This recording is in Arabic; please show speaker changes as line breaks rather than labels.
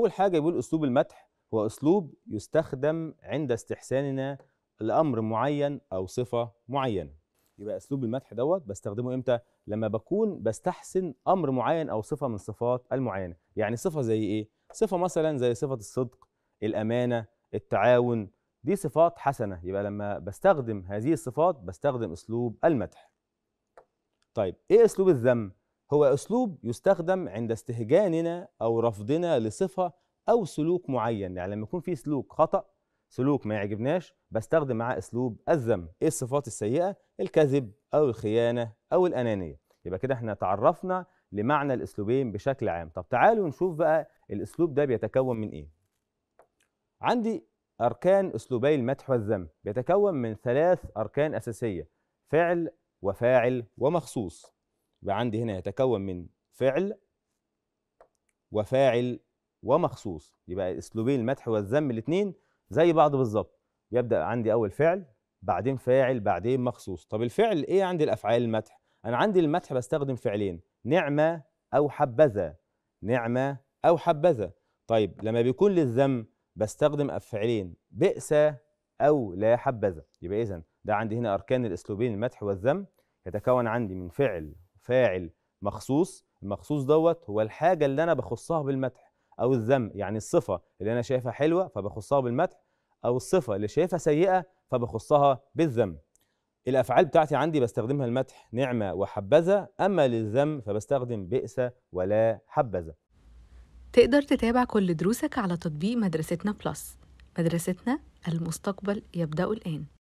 أول حاجة بيقول أسلوب المدح هو أسلوب يستخدم عند استحساننا لأمر معين أو صفة معينة يبقى أسلوب المدح دوت بستخدمه إمتى؟ لما بكون بستحسن أمر معين أو صفة من صفات المعينة يعني صفة زي إيه؟ صفة مثلا زي صفة الصدق الأمانة التعاون دي صفات حسنة يبقى لما بستخدم هذه الصفات بستخدم أسلوب المدح طيب إيه أسلوب الذم؟ هو أسلوب يستخدم عند استهجاننا أو رفضنا لصفة أو سلوك معين يعني لما يكون في سلوك خطأ سلوك ما يعجبناش بستخدم معاه أسلوب الذم إيه الصفات السيئة الكذب أو الخيانة أو الأنانية يبقى كده احنا تعرفنا لمعنى الأسلوبين بشكل عام طب تعالوا نشوف بقى الأسلوب ده بيتكون من إيه عندي أركان أسلوبي المدح والذم بيتكون من ثلاث أركان أساسية فعل وفاعل ومخصوص يبقى عندي هنا يتكون من فعل وفاعل ومخصوص يبقى اسلوبين المدح والذم الاثنين زي بعض بالظبط يبدا عندي اول فعل بعدين فاعل بعدين مخصوص طب الفعل ايه عندي الافعال المدح انا عندي المدح بستخدم فعلين نعمه او حبذا نعمه او حبذا طيب لما بيكون للذم بستخدم فعلين بئس او لا حبذا يبقى اذا ده عندي هنا اركان الاسلوبين المدح والذم يتكون عندي من فعل فاعل مخصوص المخصوص دوت هو الحاجه اللي انا بخصها بالمدح او الذم يعني الصفه اللي انا شايفها حلوه فبخصها بالمدح او الصفه اللي شايفها سيئه فبخصها بالذم الافعال بتاعتي عندي بستخدمها المدح نعمه وحبذا اما للذم فبستخدم بئس ولا حبذا تقدر تتابع كل دروسك على تطبيق مدرستنا بلس مدرستنا المستقبل يبدا الان